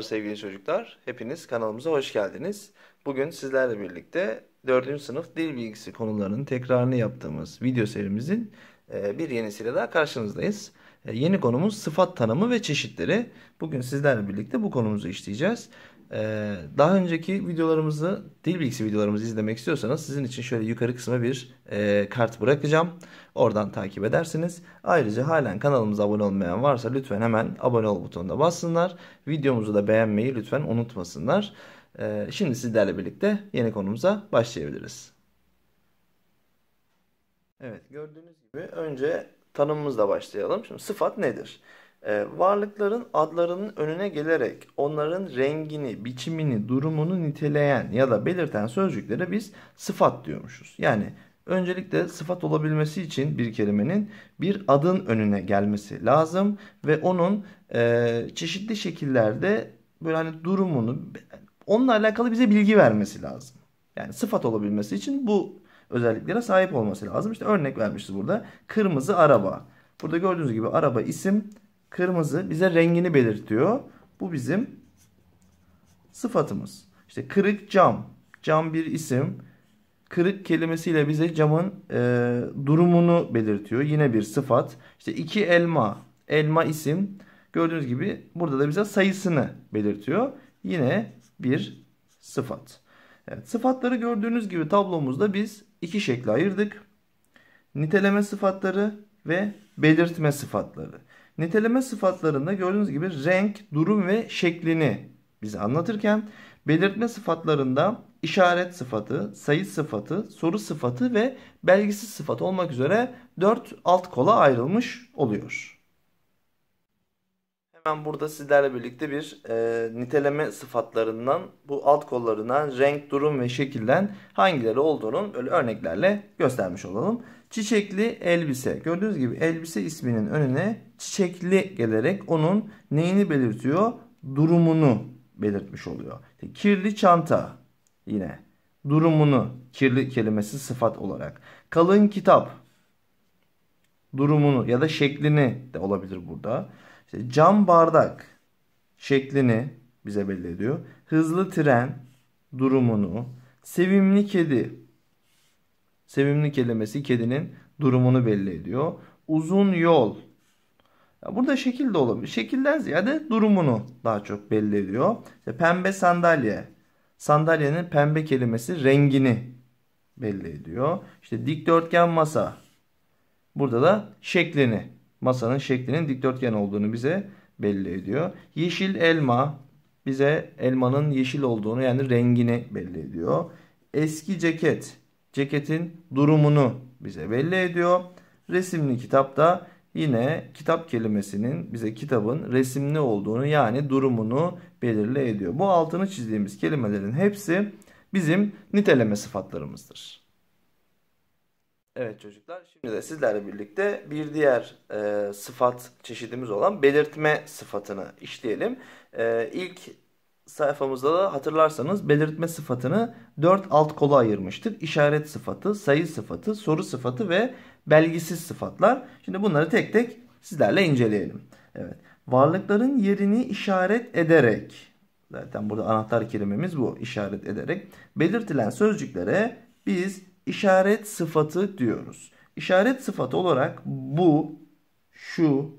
Merhabalar sevgili çocuklar. Hepiniz kanalımıza hoş geldiniz. Bugün sizlerle birlikte 4. sınıf dil bilgisi konularının tekrarını yaptığımız video serimizin e, bir yenisiyle daha karşınızdayız. E, yeni konumuz sıfat tanımı ve çeşitleri. Bugün sizlerle birlikte bu konumuzu işleyeceğiz. Ee, daha önceki videolarımızı, dil bilgisi videolarımızı izlemek istiyorsanız sizin için şöyle yukarı kısma bir e, kart bırakacağım. Oradan takip edersiniz. Ayrıca halen kanalımıza abone olmayan varsa lütfen hemen abone ol butonuna bassınlar. Videomuzu da beğenmeyi lütfen unutmasınlar. Ee, şimdi sizlerle birlikte yeni konumuza başlayabiliriz. Evet gördüğünüz gibi önce tanımımızla başlayalım. Şimdi sıfat nedir? e, varlıkların adlarının önüne gelerek onların rengini, biçimini, durumunu niteleyen ya da belirten sözcüklere biz sıfat diyormuşuz. Yani öncelikle sıfat olabilmesi için bir kelimenin bir adın önüne gelmesi lazım ve onun e, çeşitli şekillerde böyle hani durumunu onunla alakalı bize bilgi vermesi lazım. Yani sıfat olabilmesi için bu özelliklere sahip olması lazım. İşte örnek vermişiz burada. Kırmızı araba. Burada gördüğünüz gibi araba isim, Kırmızı bize rengini belirtiyor. Bu bizim sıfatımız. İşte kırık cam. Cam bir isim. Kırık kelimesiyle bize camın e, durumunu belirtiyor. Yine bir sıfat. İşte iki elma. Elma isim. Gördüğünüz gibi burada da bize sayısını belirtiyor. Yine bir sıfat. Evet, sıfatları gördüğünüz gibi tablomuzda biz iki şekle ayırdık. Niteleme sıfatları ve belirtme sıfatları. Niteleme sıfatlarında gördüğünüz gibi renk, durum ve şeklini bize anlatırken belirtme sıfatlarında işaret sıfatı, sayı sıfatı, soru sıfatı ve belgisiz sıfat olmak üzere 4 alt kola ayrılmış oluyor. Hemen burada sizlerle birlikte bir e, niteleme sıfatlarından bu alt kollarından renk, durum ve şekilden hangileri olduğunu böyle örneklerle göstermiş olalım. Çiçekli elbise. Gördüğünüz gibi elbise isminin önüne çiçekli gelerek onun neyini belirtiyor? Durumunu belirtmiş oluyor. Kirli çanta yine durumunu kirli kelimesi sıfat olarak. Kalın kitap durumunu ya da şeklini de olabilir burada. İşte cam bardak şeklini bize belli ediyor. Hızlı tren durumunu, sevimli kedi Sevimli kelimesi kedinin durumunu belli ediyor. Uzun yol. burada şekil de olabilir. Şekilden ziyade durumunu daha çok belli ediyor. İşte pembe sandalye. Sandalyenin pembe kelimesi rengini belli ediyor. İşte dikdörtgen masa. Burada da şeklini, masanın şeklinin dikdörtgen olduğunu bize belli ediyor. Yeşil elma bize elmanın yeşil olduğunu yani rengini belli ediyor. Eski ceket ceketin durumunu bize belli ediyor. Resimli kitapta yine kitap kelimesinin bize kitabın resimli olduğunu yani durumunu belirli ediyor. Bu altını çizdiğimiz kelimelerin hepsi bizim niteleme sıfatlarımızdır. Evet çocuklar şimdi de sizlerle birlikte bir diğer e, sıfat çeşidimiz olan belirtme sıfatını işleyelim. E, ilk sayfamızda da hatırlarsanız belirtme sıfatını 4 alt kola ayırmıştık. İşaret sıfatı, sayı sıfatı, soru sıfatı ve belgisiz sıfatlar. Şimdi bunları tek tek sizlerle inceleyelim. Evet. Varlıkların yerini işaret ederek zaten burada anahtar kelimemiz bu işaret ederek belirtilen sözcüklere biz işaret sıfatı diyoruz. İşaret sıfatı olarak bu, şu,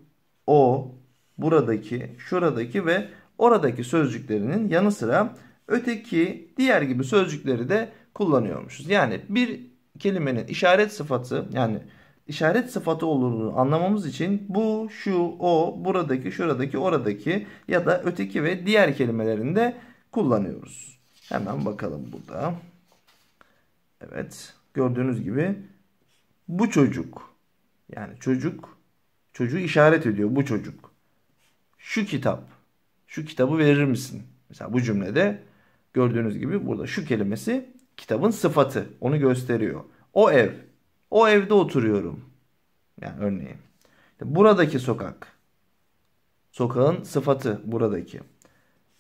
o, buradaki, şuradaki ve oradaki sözcüklerinin yanı sıra öteki diğer gibi sözcükleri de kullanıyormuşuz. Yani bir kelimenin işaret sıfatı yani işaret sıfatı olduğunu anlamamız için bu, şu, o, buradaki, şuradaki, oradaki ya da öteki ve diğer kelimelerinde kullanıyoruz. Hemen bakalım burada. Evet gördüğünüz gibi bu çocuk yani çocuk çocuğu işaret ediyor bu çocuk. Şu kitap şu kitabı verir misin? Mesela bu cümlede gördüğünüz gibi burada şu kelimesi kitabın sıfatı. Onu gösteriyor. O ev. O evde oturuyorum. Yani örneğin. Buradaki sokak. Sokağın sıfatı buradaki.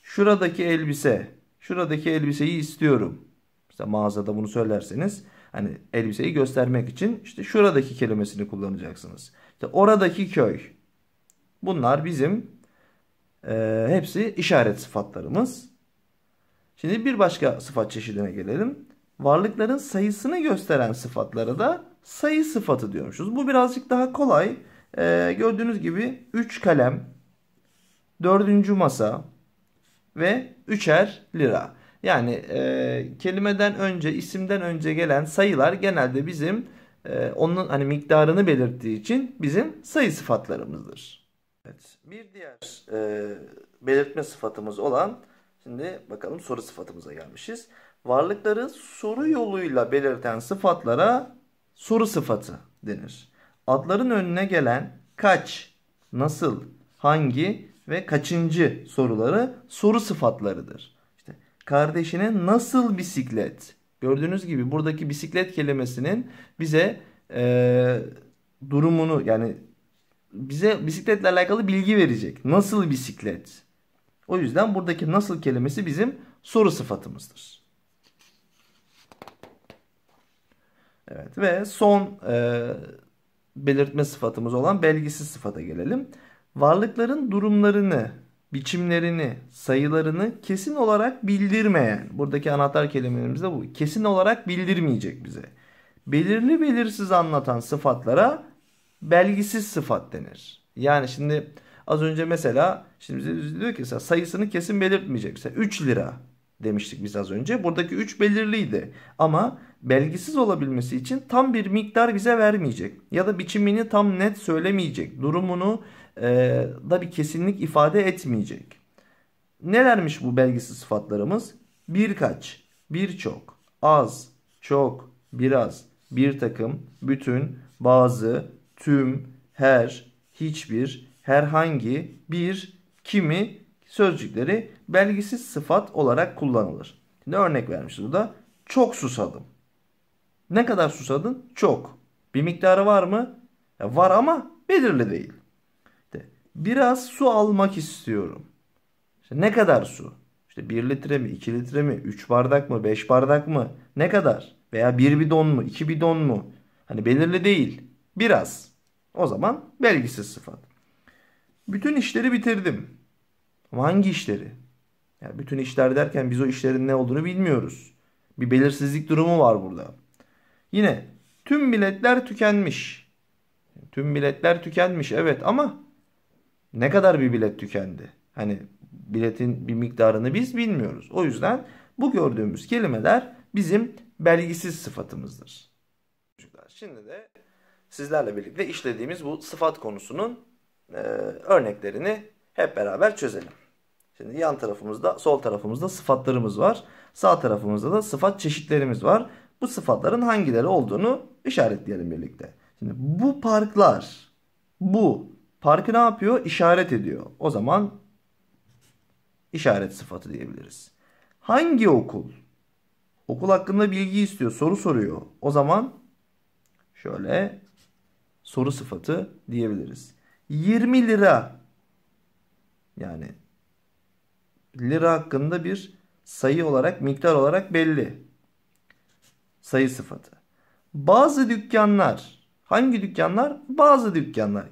Şuradaki elbise. Şuradaki elbiseyi istiyorum. Mesela mağazada bunu söylerseniz hani elbiseyi göstermek için işte şuradaki kelimesini kullanacaksınız. İşte oradaki köy. Bunlar bizim e, hepsi işaret sıfatlarımız. Şimdi bir başka sıfat çeşidine gelelim. Varlıkların sayısını gösteren sıfatlara da sayı sıfatı diyormuşuz. Bu birazcık daha kolay. Ee, gördüğünüz gibi 3 kalem, 4. masa ve 3'er lira. Yani e, kelimeden önce, isimden önce gelen sayılar genelde bizim e, onun hani miktarını belirttiği için bizim sayı sıfatlarımızdır. Evet, bir diğer e, belirtme sıfatımız olan şimdi bakalım soru sıfatımıza gelmişiz. Varlıkları soru yoluyla belirten sıfatlara soru sıfatı denir. Adların önüne gelen kaç, nasıl, hangi ve kaçıncı soruları soru sıfatlarıdır. İşte kardeşine nasıl bisiklet? Gördüğünüz gibi buradaki bisiklet kelimesinin bize e, durumunu yani bize bisikletle alakalı bilgi verecek. Nasıl bisiklet? O yüzden buradaki nasıl kelimesi bizim soru sıfatımızdır. Evet ve son e, belirtme sıfatımız olan belgisiz sıfata gelelim. Varlıkların durumlarını, biçimlerini, sayılarını kesin olarak bildirmeyen, buradaki anahtar kelimelerimiz de bu, kesin olarak bildirmeyecek bize. Belirli belirsiz anlatan sıfatlara belgisiz sıfat denir. Yani şimdi az önce mesela şimdi bize diyor ki sayısını kesin belirtmeyecek. Mesela 3 lira demiştik biz az önce. Buradaki 3 belirliydi. Ama belgisiz olabilmesi için tam bir miktar bize vermeyecek. Ya da biçimini tam net söylemeyecek. Durumunu e, da bir kesinlik ifade etmeyecek. Nelermiş bu belgisiz sıfatlarımız? Birkaç, birçok, az, çok, biraz, bir takım, bütün, bazı, tüm, her, hiçbir, herhangi, bir, kimi sözcükleri belgisiz sıfat olarak kullanılır. Şimdi örnek vermişiz burada. Çok susadım. Ne kadar susadın? Çok. Bir miktarı var mı? Ya var ama belirli değil. İşte biraz su almak istiyorum. İşte ne kadar su? İşte 1 litre mi, 2 litre mi, 3 bardak mı, 5 bardak mı? Ne kadar? Veya 1 bidon mu, 2 bidon mu? Hani belirli değil. Biraz. O zaman belgisiz sıfat. Bütün işleri bitirdim. Ama hangi işleri? Yani bütün işler derken biz o işlerin ne olduğunu bilmiyoruz. Bir belirsizlik durumu var burada. Yine tüm biletler tükenmiş. Tüm biletler tükenmiş evet ama ne kadar bir bilet tükendi? Hani biletin bir miktarını biz bilmiyoruz. O yüzden bu gördüğümüz kelimeler bizim belgisiz sıfatımızdır. Şimdi de sizlerle birlikte işlediğimiz bu sıfat konusunun e, örneklerini hep beraber çözelim. Şimdi yan tarafımızda, sol tarafımızda sıfatlarımız var. Sağ tarafımızda da sıfat çeşitlerimiz var. Bu sıfatların hangileri olduğunu işaretleyelim birlikte. Şimdi bu parklar, bu parkı ne yapıyor? İşaret ediyor. O zaman işaret sıfatı diyebiliriz. Hangi okul? Okul hakkında bilgi istiyor, soru soruyor. O zaman şöyle soru sıfatı diyebiliriz. 20 lira yani lira hakkında bir sayı olarak miktar olarak belli. Sayı sıfatı. Bazı dükkanlar hangi dükkanlar? Bazı dükkanlar.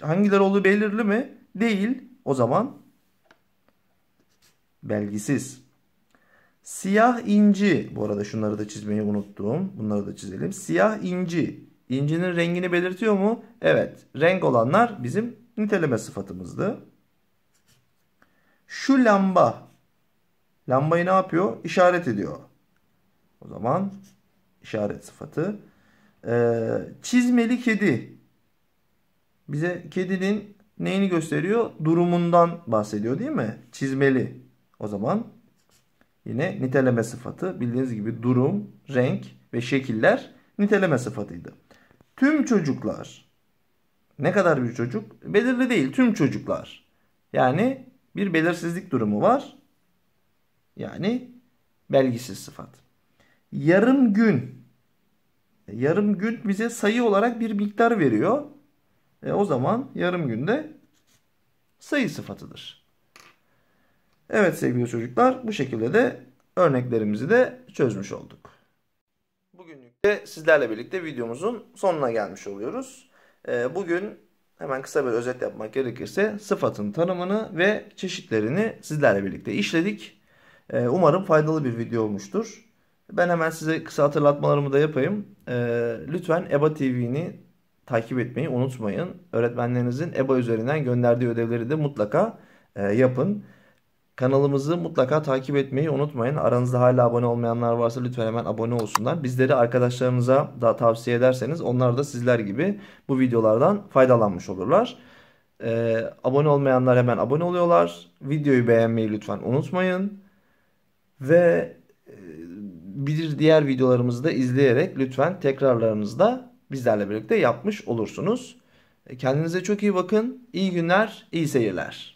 Hangileri olduğu belirli mi? Değil. O zaman belgisiz. Siyah inci. Bu arada şunları da çizmeyi unuttum. Bunları da çizelim. Siyah inci. İncinin rengini belirtiyor mu? Evet. Renk olanlar bizim niteleme sıfatımızdı. Şu lamba. Lambayı ne yapıyor? İşaret ediyor. O zaman işaret sıfatı. Ee, çizmeli kedi. Bize kedinin neyini gösteriyor? Durumundan bahsediyor değil mi? Çizmeli. O zaman yine niteleme sıfatı. Bildiğiniz gibi durum, renk ve şekiller niteleme sıfatıydı. Tüm çocuklar. Ne kadar bir çocuk? Belirli değil. Tüm çocuklar. Yani bir belirsizlik durumu var. Yani belgisiz sıfat. Yarım gün. E, yarım gün bize sayı olarak bir miktar veriyor. E o zaman yarım günde sayı sıfatıdır. Evet sevgili çocuklar bu şekilde de örneklerimizi de çözmüş olduk. Bugünlük de sizlerle birlikte videomuzun sonuna gelmiş oluyoruz. Ee, bugün hemen kısa bir özet yapmak gerekirse sıfatın tanımını ve çeşitlerini sizlerle birlikte işledik. Ee, umarım faydalı bir video olmuştur. Ben hemen size kısa hatırlatmalarımı da yapayım. Ee, lütfen EBA TV'ni takip etmeyi unutmayın. Öğretmenlerinizin EBA üzerinden gönderdiği ödevleri de mutlaka e, yapın. Kanalımızı mutlaka takip etmeyi unutmayın. Aranızda hala abone olmayanlar varsa lütfen hemen abone olsunlar. Bizleri arkadaşlarınıza da tavsiye ederseniz onlar da sizler gibi bu videolardan faydalanmış olurlar. Ee, abone olmayanlar hemen abone oluyorlar. Videoyu beğenmeyi lütfen unutmayın. Ve e, bir diğer videolarımızı da izleyerek lütfen tekrarlarınızda bizlerle birlikte yapmış olursunuz. Kendinize çok iyi bakın. İyi günler, iyi seyirler.